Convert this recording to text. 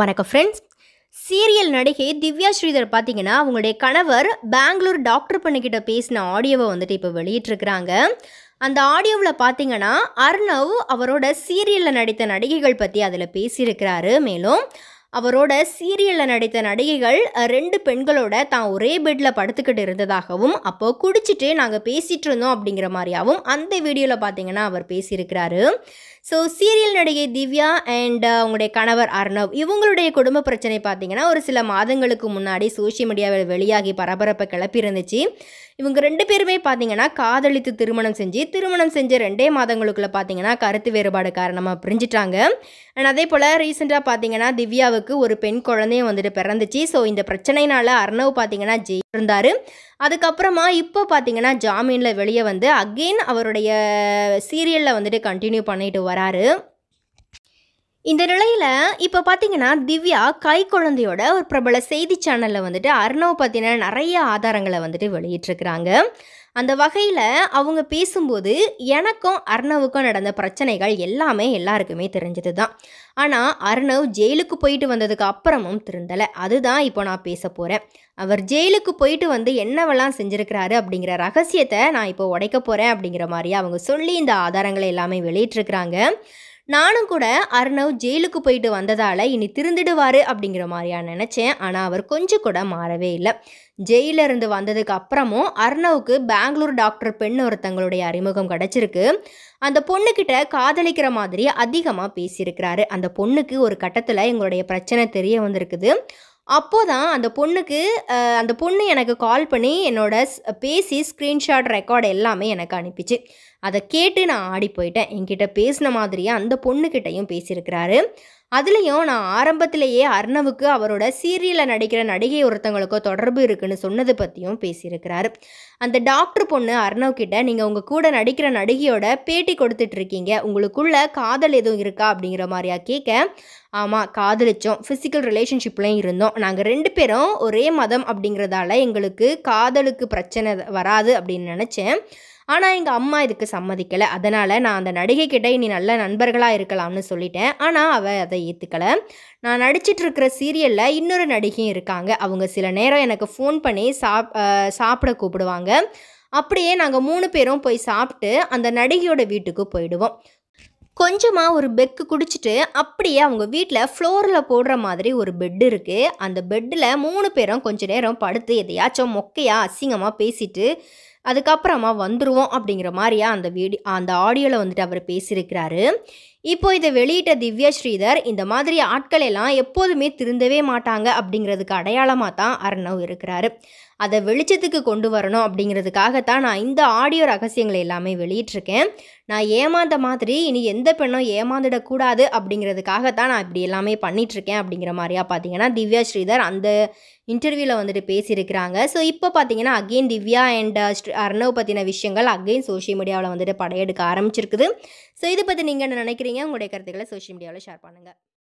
வணக்கம் friends serial நடிகை திவ்யா ஸ்ரீதர் பார்த்தீங்கன்னா அவங்களுடைய கணவர் பெங்களூர் டாக்டர் பண்ணிக்கிட்ட பேசின ஆடியோவை வந்துட்டு இப்போ வெளியிட்டிருக்கிறாங்க அந்த ஆடியோவில் பார்த்தீங்கன்னா அர்ணவ் அவரோட சீரியலில் நடித்த நடிகைகள் பற்றி அதில் பேசியிருக்கிறாரு மேலும் அவரோட சீரியலில் நடித்த நடிகைகள் ரெண்டு பெண்களோட தான் ஒரே பெட்டில் படுத்துக்கிட்டு இருந்ததாகவும் அப்போ குடிச்சிட்டு நாங்கள் பேசிகிட்டு இருந்தோம் அப்படிங்கிற மாதிரியாகவும் அந்த வீடியோவில் பார்த்தீங்கன்னா அவர் பேசியிருக்கிறாரு ஸோ சீரியல் நடிகை திவ்யா அண்ட் அவங்களுடைய கணவர் அர்ணவ் இவங்களுடைய குடும்ப பிரச்சனை பார்த்தீங்கன்னா ஒரு சில மாதங்களுக்கு முன்னாடி சோஷியல் மீடியாவில் வெளியாகி பரபரப்பை இருந்துச்சு இவங்க ரெண்டு பேருமே பார்த்தீங்கன்னா காதலித்து திருமணம் செஞ்சு திருமணம் செஞ்ச ரெண்டே மாதங்களுக்குள்ள பார்த்தீங்கன்னா கருத்து வேறுபாடு காரணமாக பிரிஞ்சிட்டாங்க அண்ட் அதே போல் ரீசெண்டாக பார்த்தீங்கன்னா திவ்யாவுக்கு ஒரு பெண் குழந்தையும் வந்துட்டு பிறந்துச்சு ஸோ இந்த பிரச்சனையினால் அர்ணவ் பார்த்தீங்கன்னா ஜெய் இருந்தார் அதுக்கப்புறமா இப்போ பார்த்தீங்கன்னா ஜாமீனில் வெளியே வந்து அகெயின் அவருடைய சீரியலில் வந்துட்டு கண்டினியூ பண்ணிட்டு வராரு இந்த நிலையில் இப்போ பார்த்தீங்கன்னா திவ்யா கை குழந்தையோட ஒரு பிரபல செய்தி சேனலில் வந்துட்டு அர்ணவ் பற்றின நிறைய ஆதாரங்களை வந்துட்டு வெளியிட்டிருக்கிறாங்க அந்த வகையில் அவங்க பேசும்போது எனக்கும் அர்ணவுக்கும் நடந்த பிரச்சனைகள் எல்லாமே எல்லாருக்குமே தெரிஞ்சது தான் ஆனால் அர்ணவ் ஜெயிலுக்கு போயிட்டு வந்ததுக்கு அப்புறமும் திருந்தலை அதுதான் இப்போ நான் பேச போகிறேன் அவர் ஜெயிலுக்கு போயிட்டு வந்து என்னவெல்லாம் செஞ்சுருக்கிறாரு அப்படிங்கிற ரகசியத்தை நான் இப்போ உடைக்க போகிறேன் அப்படிங்கிற மாதிரி அவங்க சொல்லி இந்த ஆதாரங்களை எல்லாமே வெளியிட்டிருக்கிறாங்க நானும் கூட அர்ணவ் ஜெயிலுக்கு போயிட்டு வந்ததால் இனி திருந்திடுவார் அப்படிங்கிற மாதிரியா நினச்சேன் ஆனால் அவர் கொஞ்சம் கூட மாறவே இல்லை ஜெயிலிருந்து வந்ததுக்கு அப்புறமும் அர்ணவுக்கு பெங்களூர் டாக்டர் பெண் ஒருத்தங்களுடைய அறிமுகம் கிடச்சிருக்கு அந்த பொண்ணுக்கிட்ட காதலிக்கிற மாதிரி அதிகமாக பேசியிருக்கிறாரு அந்த பொண்ணுக்கு ஒரு கட்டத்தில் எங்களுடைய பிரச்சனை தெரிய வந்திருக்குது அப்போது தான் அந்த பொண்ணுக்கு அந்த பொண்ணு எனக்கு கால் பண்ணி என்னோட பேசி ஸ்க்ரீன்ஷாட் ரெக்கார்டு எல்லாமே எனக்கு அனுப்பிச்சு அதை கேட்டு நான் ஆடி போயிட்டேன் என்கிட்ட பேசின மாதிரியே அந்த பொண்ணுக்கிட்டையும் பேசியிருக்கிறாரு அதுலேயும் நான் ஆரம்பத்திலேயே அர்ணவுக்கு அவரோட சீரியலில் நடிக்கிற நடிகை ஒருத்தவங்களுக்கோ தொடர்பு இருக்குன்னு சொன்னது பற்றியும் பேசியிருக்கிறாரு அந்த டாக்டர் பொண்ணு அர்ணவ் கிட்ட நீங்கள் உங்கள் கூட நடிக்கிற நடிகையோட பேட்டி கொடுத்துட்ருக்கீங்க உங்களுக்குள்ள காதல் எதுவும் இருக்கா அப்படிங்கிற மாதிரியா கேட்க ஆமாம் காதலிச்சோம் ஃபிசிக்கல் ரிலேஷன்ஷிப்லையும் இருந்தோம் நாங்கள் ரெண்டு பேரும் ஒரே மதம் அப்படிங்கிறதால எங்களுக்கு காதலுக்கு பிரச்சனை வராது அப்படின்னு நினச்சேன் ஆனால் எங்கள் அம்மா இதுக்கு சம்மதிக்கலை அதனால் நான் அந்த நடிகை கிட்டே நீ நல்ல நண்பர்களாக இருக்கலாம்னு சொல்லிட்டேன் ஆனால் அவள் அதை ஏற்றுக்கலை நான் நடிச்சிட்ருக்கிற சீரியலில் இன்னொரு நடிகையும் இருக்காங்க அவங்க சில நேரம் எனக்கு ஃபோன் பண்ணி சாப் சாப்பிட கூப்பிடுவாங்க அப்படியே நாங்கள் மூணு பேரும் போய் சாப்பிட்டு அந்த நடிகையோட வீட்டுக்கு போயிடுவோம் கொஞ்சமாக ஒரு பெக்கு குடிச்சிட்டு அப்படியே அவங்க வீட்டில் ஃப்ளோரில் போடுற மாதிரி ஒரு பெட் இருக்குது அந்த பெட்டில் மூணு பேரும் கொஞ்சம் நேரம் படுத்து எதையாச்சும் மொக்கையாக அசிங்கமாக பேசிட்டு அதுக்கப்புறமா வந்துடுவோம் அப்படிங்கிற மாதிரியா அந்த வீடியோ அந்த ஆடியோவில் வந்துட்டு அவர் பேசியிருக்கிறாரு இப்போ இதை வெளியிட்ட திவ்யா ஸ்ரீதர் இந்த மாதிரி ஆட்கள் எல்லாம் எப்போதுமே திருந்தவே மாட்டாங்க அப்படிங்கிறதுக்கு அடையாளமாக தான் அர்ணவ் இருக்கிறாரு அதை வெளிச்சத்துக்கு கொண்டு வரணும் அப்படிங்கிறதுக்காக தான் நான் இந்த ஆடியோ ரகசியங்களை எல்லாமே வெளியிட்டிருக்கேன் நான் ஏமாந்த மாதிரி இனி எந்த பெண்ணும் ஏமாந்துடக்கூடாது அப்படிங்கிறதுக்காக தான் நான் இப்படி எல்லாமே பண்ணிகிட்ருக்கேன் அப்படிங்கிற மாதிரியா பார்த்தீங்கன்னா திவ்யா ஸ்ரீதர் அந்த இன்டர்வியூவில் வந்துட்டு பேசியிருக்கிறாங்க ஸோ இப்போ பார்த்தீங்கன்னா அகெயின் திவ்யா அண்ட் அர்ணவ் பற்றின விஷயங்கள் அகெயின் சோஷியல் மீடியாவில் வந்துட்டு படையெடுக்க ஆரம்பிச்சிருக்குது ஸோ இதை பற்றி நீங்கள் என்ன நினைக்கிறீங்க உங்களுடைய கருத்துக்களை சோஷியல் மீடியாவில் ஷேர் பண்ணுங்கள்